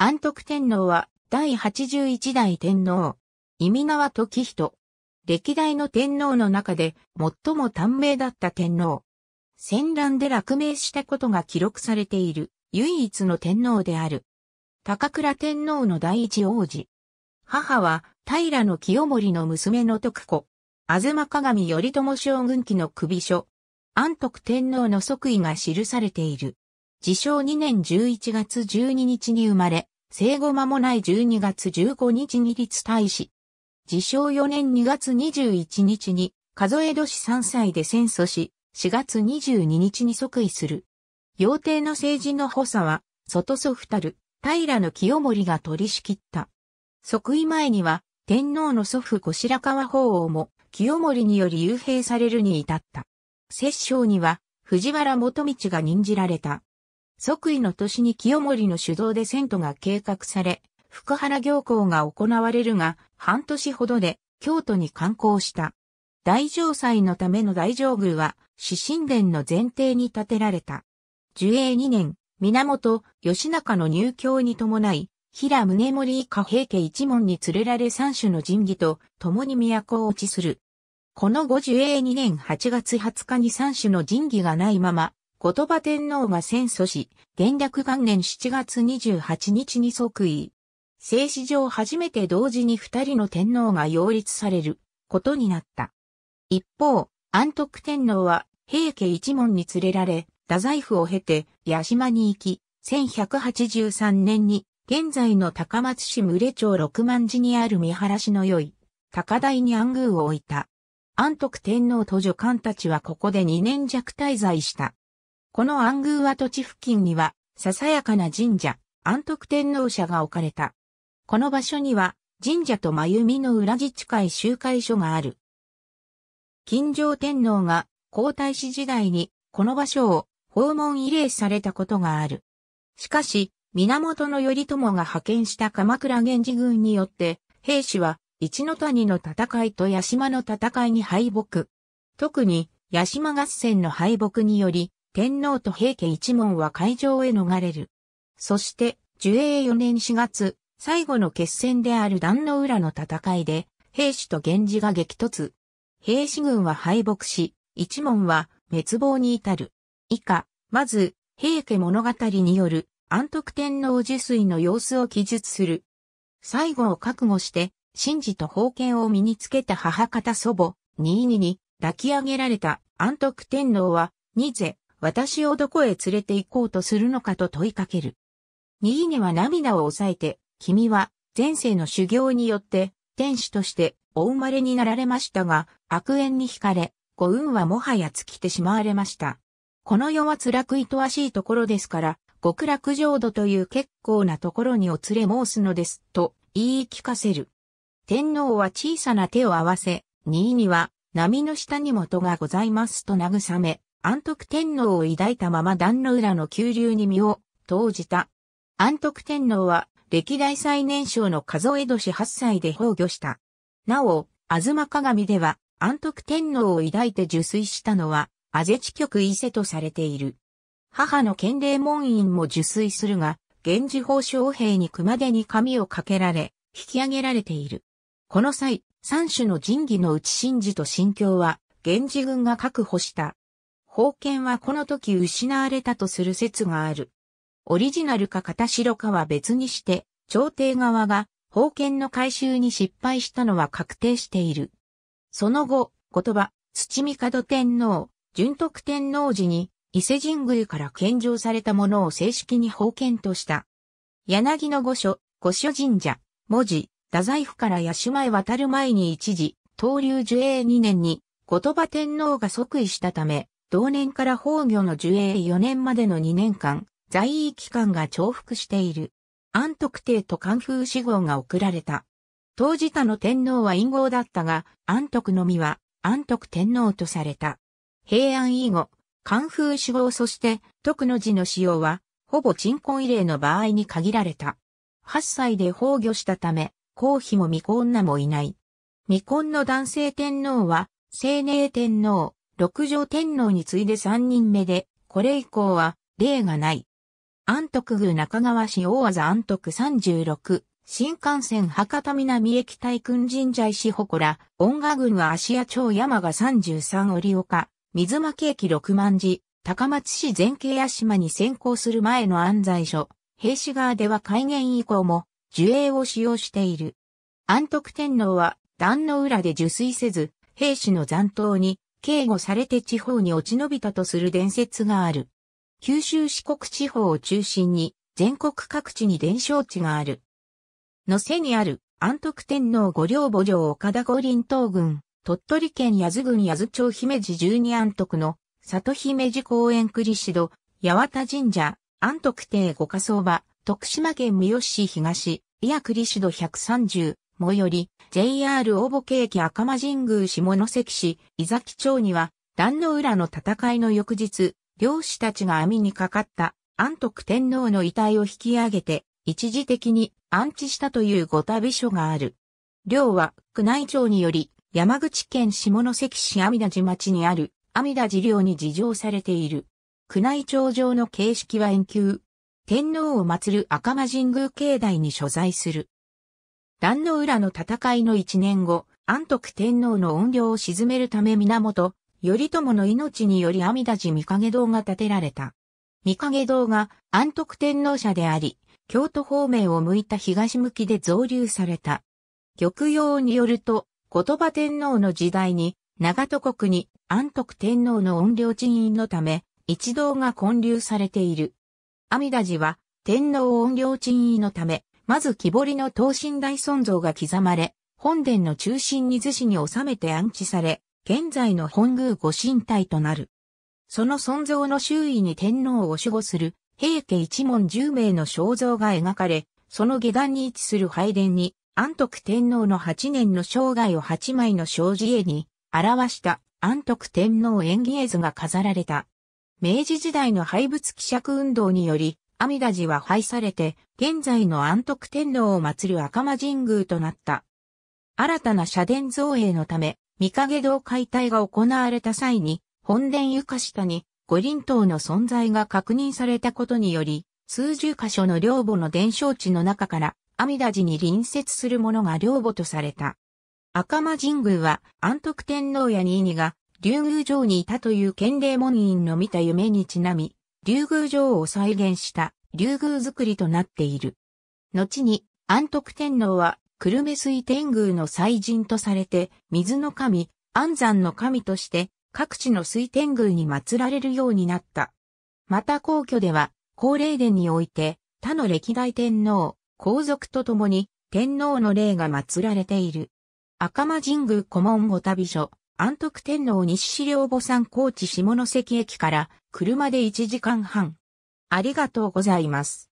安徳天皇は第81代天皇。意味川時人。歴代の天皇の中で最も短命だった天皇。戦乱で落命したことが記録されている唯一の天皇である。高倉天皇の第一王子。母は平の清盛の娘の徳子。ま鏡頼朝将軍記の首書。安徳天皇の即位が記されている。自称2年11月12日に生まれ、生後間もない12月15日に立大使。自称4年2月21日に、数え年3歳で戦祖し、4月22日に即位する。妖帝の政治の補佐は、外祖父たる、平の清盛が取り仕切った。即位前には、天皇の祖父小白川法王も、清盛により幽閉されるに至った。摂政には、藤原元道が任じられた。即位の年に清盛の主導で遷都が計画され、福原行幸が行われるが、半年ほどで京都に観光した。大城祭のための大城宮は、死神殿の前提に建てられた。樹永2年、源義仲の入京に伴い、平宗盛以下平家一門に連れられ三種の神器と共に都を落ちする。この後樹永2年8月20日に三種の神器がないまま、言葉天皇が戦祖し、元略元年7月28日に即位。正史上初めて同時に二人の天皇が擁立されることになった。一方、安徳天皇は平家一門に連れられ、太宰府を経て八島に行き、1183年に現在の高松市群れ町六万寺にある見晴らしの良い高台に安宮を置いた。安徳天皇と女官たちはここで2年弱滞在した。この暗宮跡土地付近には、ささやかな神社、安徳天皇社が置かれた。この場所には、神社と真弓の裏自治会集会所がある。金城天皇が皇太子時代にこの場所を訪問慰霊されたことがある。しかし、源頼朝が派遣した鎌倉源氏軍によって、兵士は一の谷の戦いと八島の戦いに敗北。特に、八島合戦の敗北により、天皇と平家一門は会場へ逃れる。そして、寿永4年4月、最後の決戦である壇の浦の戦いで、平氏と源氏が激突。平氏軍は敗北し、一門は滅亡に至る。以下、まず、平家物語による安徳天皇受水の様子を記述する。最後を覚悟して、神事と封建を身につけた母方祖母、ニーニに抱き上げられた安徳天皇は、ニゼ、私をどこへ連れて行こうとするのかと問いかける。ニーネは涙を抑えて、君は前世の修行によって天使としてお生まれになられましたが、悪縁に惹かれ、ご運はもはや尽きてしまわれました。この世は辛く愛しいところですから、極楽浄土という結構なところにお連れ申すのです、と言い聞かせる。天皇は小さな手を合わせ、ニーには波の下にも戸がございますと慰め、安徳天皇を抱いたまま壇の浦の急流に身を投じた。安徳天皇は歴代最年少の数え年8歳で崩御した。なお、吾妻鏡では安徳天皇を抱いて受水したのは、安世局伊勢とされている。母の県令門院も受水するが、源氏法将兵に熊手に髪をかけられ、引き上げられている。この際、三種の神器のうち神事と神教は、源氏軍が確保した宝剣はこの時失われたとする説がある。オリジナルか片白かは別にして、朝廷側が宝剣の回収に失敗したのは確定している。その後、言葉、土門天皇、純徳天皇時に、伊勢神宮から献上されたものを正式に宝剣とした。柳の御所、御所神社、文字、太宰府から八島へ渡る前に一時、東流寿永二年に、言葉天皇が即位したため、同年から崩御の受営4年までの2年間、在位期間が重複している。安徳帝と関風死号が贈られた。当時他の天皇は陰号だったが、安徳のみは安徳天皇とされた。平安以後、関風死号そして徳の字の使用は、ほぼ鎮魂異例の場合に限られた。8歳で崩御したため、皇妃も未婚女もいない。未婚の男性天皇は、青年天皇、六条天皇に次いで三人目で、これ以降は例がない。安徳宮中川市大和安徳36、新幹線博多南駅大君神社石祠、恩音楽郡は芦屋町山が33折岡、水巻駅六万寺、高松市前景屋島に先行する前の安在所、平氏側では開元以降も、樹影を使用している。安徳天皇は、壇の裏で受水せず、兵士の残党に警護されて地方に落ち延びたとする伝説がある。九州四国地方を中心に全国各地に伝承地がある。野瀬にある安徳天皇御陵墓陵岡田五輪東軍、鳥取県八頭郡八頭町姫路十二安徳の里姫路公園栗市戸、八幡神社、安徳亭五仮相場、徳島県三好市東、伊谷栗市戸130、最寄り、JR 大ケ駅赤間神宮下関市、伊崎町には、壇の浦の戦いの翌日、漁師たちが網にかかった安徳天皇の遺体を引き上げて、一時的に安置したというご旅所がある。漁は、宮内庁により、山口県下関市阿弥陀寺町にある阿弥陀寺寮に事情されている。宮内庁上の形式は遠求。天皇を祀る赤間神宮境内に所在する。壇の浦の戦いの一年後、安徳天皇の怨霊を鎮めるため源、頼朝の命により阿弥陀寺御影堂が建てられた。御影堂が安徳天皇社であり、京都方面を向いた東向きで増流された。玉葉によると、言葉天皇の時代に、長戸国に安徳天皇の怨霊鎮院のため、一同が建立されている。阿弥陀寺は、天皇怨霊鎮院のため、まず木彫りの等身大尊像が刻まれ、本殿の中心に図紙に収めて安置され、現在の本宮御神体となる。その尊像の周囲に天皇を守護する平家一門十名の肖像が描かれ、その下段に位置する拝殿に、安徳天皇の八年の生涯を八枚の障子絵に表した安徳天皇演技絵図が飾られた。明治時代の廃仏希釈運動により、阿弥陀寺は廃されて、現在の安徳天皇を祀る赤間神宮となった。新たな社殿造営のため、御影堂解体が行われた際に、本殿床下に五輪塔の存在が確認されたことにより、数十箇所の陵墓の伝承地の中から、阿弥陀寺に隣接するものが陵墓とされた。赤間神宮は安徳天皇や新にが竜宮城にいたという建礼門院の見た夢にちなみ、竜宮城を再現した竜宮造りとなっている。後に安徳天皇は久留米水天宮の祭神とされて水の神、安山の神として各地の水天宮に祀られるようになった。また皇居では、高霊殿において、他の歴代天皇、皇族と共に、天皇の霊が祀られている。赤間神宮古門御旅所、安徳天皇西資料母山高知下関駅から車で1時間半。ありがとうございます。